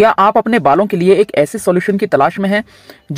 क्या आप अपने बालों के लिए एक ऐसे सॉल्यूशन की तलाश में हैं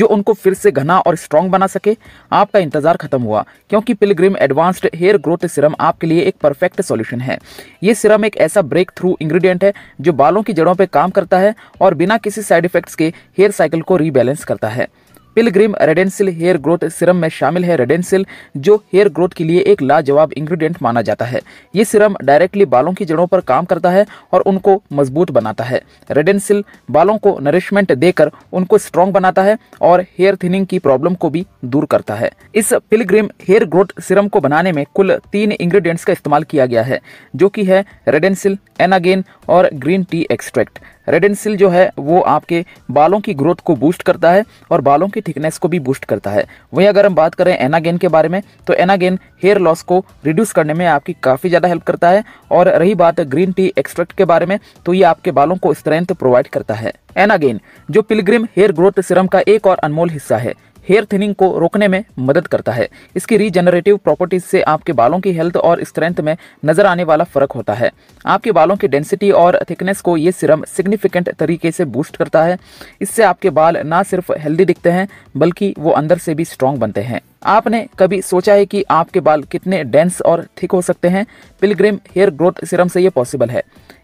जो उनको फिर से घना और स्ट्रांग बना सके आपका इंतजार खत्म हुआ क्योंकि Pilgrim advanced hair growth serum आपके लिए एक परफेक्ट सॉल्यूशन है ये सिरम एक ऐसा ब्रेक थ्रू इंग्रेडिएंट है जो बालों की जड़ों पर काम करता है और बिना किसी साइड इफेक्ट्स के हेयर साइकिल को रीबैलेंस करता है Pilgrim Redensyl hair growth serum में शामिल है रेडेंसिल जो हेयर ग्रोथ के लिए एक लाजवाब इंग्रेडिएंट माना जाता है ये सिरम डायरेक्टली बालों की जड़ों पर काम करता है और उनको मजबूत बनाता है रेडेंसिल बालों को नरिशमेंट देकर उनको स्ट्रॉन्ग बनाता है और हेयर थिनिंग की प्रॉब्लम को भी दूर करता है इस पिलग्रिम हेयर ग्रोथ सिरम को बनाने में कुल तीन इंग्रीडियंट्स का इस्तेमाल किया गया है जो कि है रेडेंसिल एनागेन और ग्रीन टी एक्सट्रैक्ट रेडेंसिल जो है वो आपके बालों की ग्रोथ को बूस्ट करता है और बालों के थिकनेस को भी बूस्ट करता है वहीं अगर हम बात करें एनागेन के बारे में तो एनागेन हेयर लॉस को रिड्यूस करने में आपकी काफ़ी ज़्यादा हेल्प करता है और रही बात ग्रीन टी एक्सट्रैक्ट के बारे में तो ये आपके बालों को स्ट्रेंथ प्रोवाइड करता है एनागेन जो पिलग्रिम हेयर ग्रोथ सिरम का एक और अनमोल हिस्सा है हेयर थिनिंग को रोकने में मदद करता है इसकी रीजनरेटिव प्रॉपर्टीज से आपके बालों की हेल्थ और स्ट्रेंथ में नजर आने वाला फर्क होता है आपके बालों की डेंसिटी और थिकनेस को ये सिरम सिग्निफिकेंट तरीके से बूस्ट करता है इससे आपके बाल ना सिर्फ हेल्दी दिखते हैं बल्कि वो अंदर से भी स्ट्रांग बनते हैं आपने कभी सोचा है कि आपके बाल कितने डेंस और थिक हो सकते हैं पिलग्रिम हेयर ग्रोथ सिरम से ये पॉसिबल है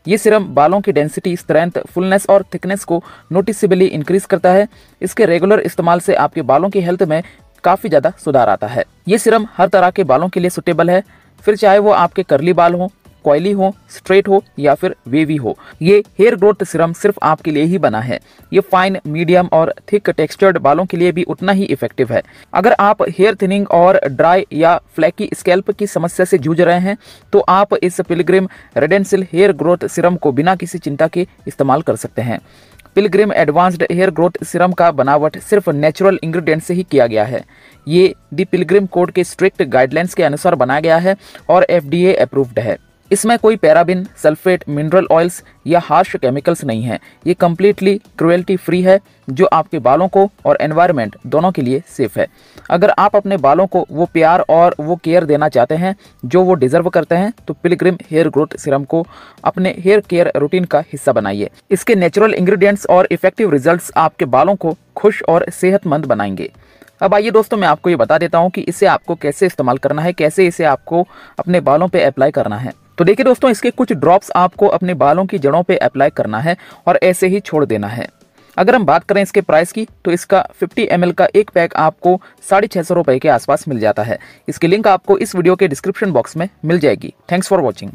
ये सिरम बालों की डेंसिटी स्ट्रेंथ फुलनेस और थिकनेस को नोटिसबली इंक्रीज करता है इसके रेगुलर इस्तेमाल से आपके बालों की हेल्थ में काफ़ी ज़्यादा सुधार आता है ये सिरम हर तरह के बालों के लिए सुटेबल है फिर चाहे वो आपके करली बाल हों कॉयली हो स्ट्रेट हो या फिर वेवी हो ये हेयर ग्रोथ सिरम सिर्फ आपके लिए ही बना है ये फाइन मीडियम और थिक टेक्सचर्ड बालों के लिए भी उतना ही इफेक्टिव है अगर आप हेयर थिनिंग और ड्राई या फ्लैकी स्कैल्प की समस्या से जूझ रहे हैं तो आप इस Pilgrim Redensyl hair growth serum को बिना किसी चिंता के इस्तेमाल कर सकते हैं Pilgrim advanced hair growth serum का बनावट सिर्फ नेचुरल इंग्रेडिएंट से ही किया गया है ये दी पिलग्रिम कोड के स्ट्रिक्ट गाइडलाइंस के अनुसार बनाया गया है और एफडीए अप्रूव्ड है इसमें कोई पैराबिन सल्फेट मिनरल ऑयल्स या हार्श केमिकल्स नहीं हैं ये कम्प्लीटली क्रुएल्टी फ्री है जो आपके बालों को और एनवायरनमेंट दोनों के लिए सेफ है अगर आप अपने बालों को वो प्यार और वो केयर देना चाहते हैं जो वो डिज़र्व करते हैं तो पिलग्रिम हेयर ग्रोथ सिरम को अपने हेयर केयर रूटीन का हिस्सा बनाइए इसके नेचुरल इंग्रीडियंट्स और इफेक्टिव रिजल्ट्स आपके बालों को खुश और सेहतमंद बनाएंगे अब आइए दोस्तों मैं आपको ये बता देता हूँ कि इसे आपको कैसे इस्तेमाल करना है कैसे इसे आपको अपने बालों पर अप्लाई करना है तो देखिए दोस्तों इसके कुछ ड्रॉप्स आपको अपने बालों की जड़ों पे अप्लाई करना है और ऐसे ही छोड़ देना है अगर हम बात करें इसके प्राइस की तो इसका 50 एम का एक पैक आपको साढ़े छः सौ रुपए के आसपास मिल जाता है इसकी लिंक आपको इस वीडियो के डिस्क्रिप्शन बॉक्स में मिल जाएगी थैंक्स फॉर वॉचिंग